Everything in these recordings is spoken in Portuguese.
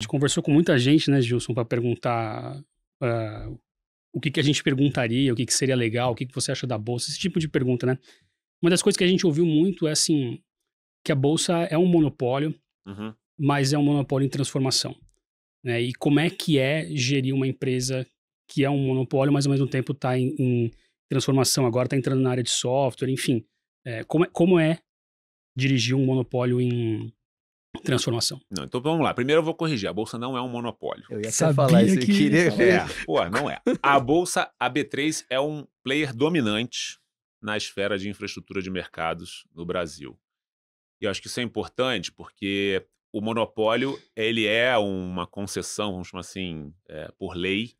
gente conversou com muita gente, né, Gilson, para perguntar uh, o que, que a gente perguntaria, o que, que seria legal, o que, que você acha da bolsa, esse tipo de pergunta, né? Uma das coisas que a gente ouviu muito é assim que a bolsa é um monopólio, uhum. mas é um monopólio em transformação, né? E como é que é gerir uma empresa que é um monopólio, mas ao mesmo tempo está em, em, transformação, agora está entrando na área de software, enfim, é, como, é, como é dirigir um monopólio em transformação. Não, então vamos lá. Primeiro eu vou corrigir. A bolsa não é um monopólio. Eu ia Sabia falar isso. Que... Queria ver. É, pô, não é. A bolsa, a B3 é um player dominante na esfera de infraestrutura de mercados no Brasil. E eu acho que isso é importante porque o monopólio ele é uma concessão, vamos chamar assim, é, por lei,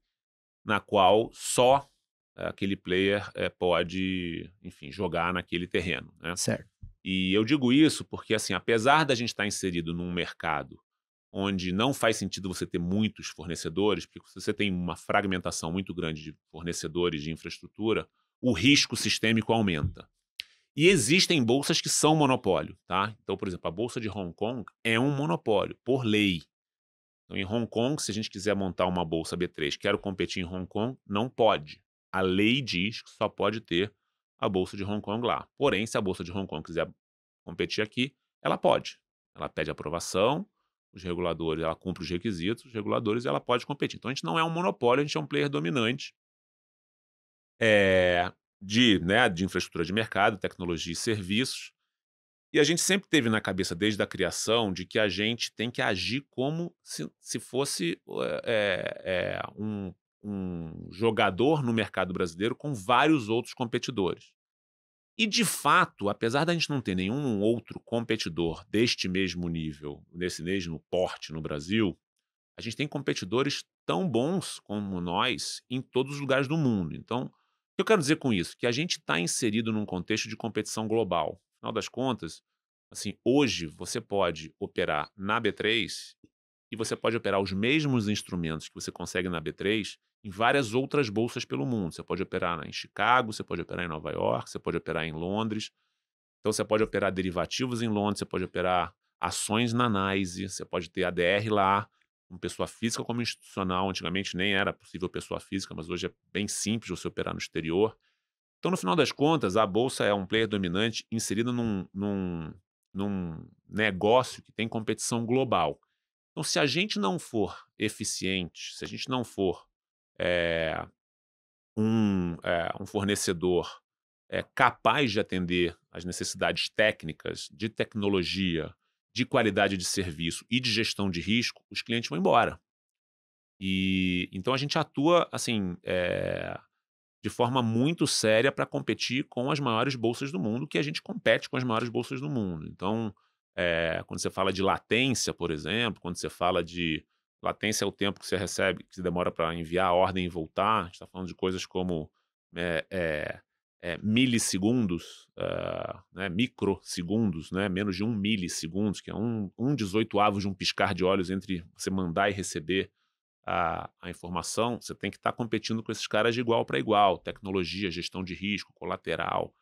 na qual só é, aquele player é, pode, enfim, jogar naquele terreno. Né? Certo. E eu digo isso porque, assim, apesar da gente estar tá inserido num mercado onde não faz sentido você ter muitos fornecedores, porque se você tem uma fragmentação muito grande de fornecedores de infraestrutura, o risco sistêmico aumenta. E existem bolsas que são monopólio, tá? Então, por exemplo, a bolsa de Hong Kong é um monopólio por lei. Então, em Hong Kong, se a gente quiser montar uma bolsa B3, quero competir em Hong Kong, não pode. A lei diz que só pode ter a bolsa de Hong Kong lá. Porém, se a bolsa de Hong Kong quiser competir aqui, ela pode. Ela pede aprovação, os reguladores, ela cumpre os requisitos, os reguladores, ela pode competir. Então a gente não é um monopólio, a gente é um player dominante é, de, né, de infraestrutura de mercado, tecnologia e serviços. E a gente sempre teve na cabeça, desde a criação, de que a gente tem que agir como se, se fosse é, é, um um jogador no mercado brasileiro com vários outros competidores. E, de fato, apesar da gente não ter nenhum outro competidor deste mesmo nível, desse mesmo porte no Brasil, a gente tem competidores tão bons como nós em todos os lugares do mundo. Então, o que eu quero dizer com isso? Que a gente está inserido num contexto de competição global. Afinal das contas, assim, hoje você pode operar na B3 e você pode operar os mesmos instrumentos que você consegue na B3 em várias outras bolsas pelo mundo. Você pode operar em Chicago, você pode operar em Nova York, você pode operar em Londres. Então você pode operar derivativos em Londres, você pode operar ações na NYSE, você pode ter ADR lá, uma pessoa física como institucional. Antigamente nem era possível pessoa física, mas hoje é bem simples você operar no exterior. Então, no final das contas, a bolsa é um player dominante inserido num, num, num negócio que tem competição global. Então, se a gente não for eficiente, se a gente não for é, um, é, um, fornecedor é, capaz de atender às necessidades técnicas, de tecnologia, de qualidade de serviço e de gestão de risco, os clientes vão embora. E então a gente atua assim de forma muito séria para competir com as maiores bolsas do mundo, que a gente compete com as maiores bolsas do mundo. Então, é, quando você fala de latência, por exemplo, quando você fala de. Latência é o tempo que você recebe, que você demora para enviar a ordem e voltar. A gente está falando de coisas como é, é, é, milissegundos, ah, né, microsegundos, né, menos de um milissegundos, que é um, um 18 avos de um piscar de olhos entre você mandar e receber a, a informação. Você tem que estar tá competindo com esses caras de igual para igual. Tecnologia, gestão de risco, colateral,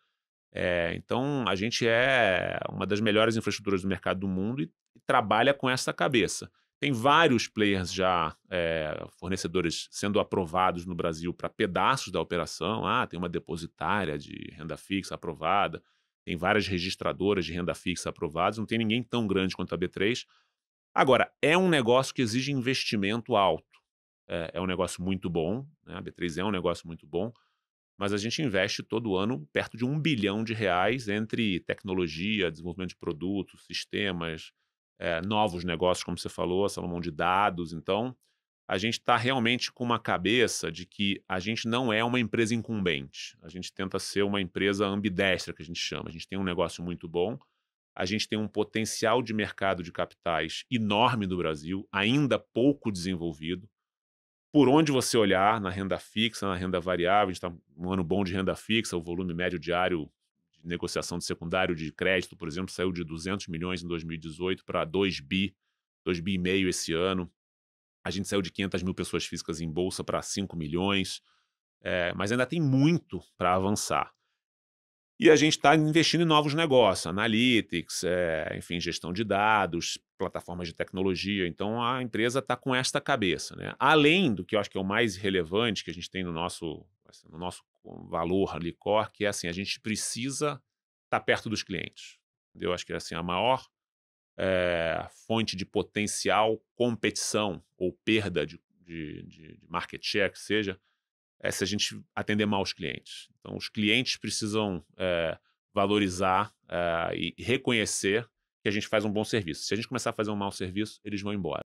é, então, a gente é uma das melhores infraestruturas do mercado do mundo e trabalha com essa cabeça. Tem vários players já, é, fornecedores sendo aprovados no Brasil para pedaços da operação. Ah, tem uma depositária de renda fixa aprovada, tem várias registradoras de renda fixa aprovadas, não tem ninguém tão grande quanto a B3. Agora, é um negócio que exige investimento alto. É, é um negócio muito bom, né? a B3 é um negócio muito bom, mas a gente investe todo ano perto de um bilhão de reais entre tecnologia, desenvolvimento de produtos, sistemas, é, novos negócios, como você falou, Salomão, de dados. Então, a gente está realmente com uma cabeça de que a gente não é uma empresa incumbente. A gente tenta ser uma empresa ambidestra, que a gente chama. A gente tem um negócio muito bom, a gente tem um potencial de mercado de capitais enorme do Brasil, ainda pouco desenvolvido por onde você olhar, na renda fixa, na renda variável, a gente está um ano bom de renda fixa, o volume médio diário de negociação de secundário de crédito, por exemplo, saiu de 200 milhões em 2018 para 2 bi, 2 bi e meio esse ano. A gente saiu de 500 mil pessoas físicas em bolsa para 5 milhões, é, mas ainda tem muito para avançar. E a gente está investindo em novos negócios, analytics, é, enfim, gestão de dados, plataformas de tecnologia. Então a empresa está com esta cabeça. Né? Além do que eu acho que é o mais relevante que a gente tem no nosso, assim, no nosso valor ali core, que é assim, a gente precisa estar tá perto dos clientes. Eu acho que é assim, a maior é, fonte de potencial competição ou perda de, de, de, de market share, que seja, é, se a gente atender mal os clientes. Então, os clientes precisam é, valorizar eh, e reconhecer que a gente faz um bom serviço. Se a gente começar a fazer um mau serviço, eles vão embora.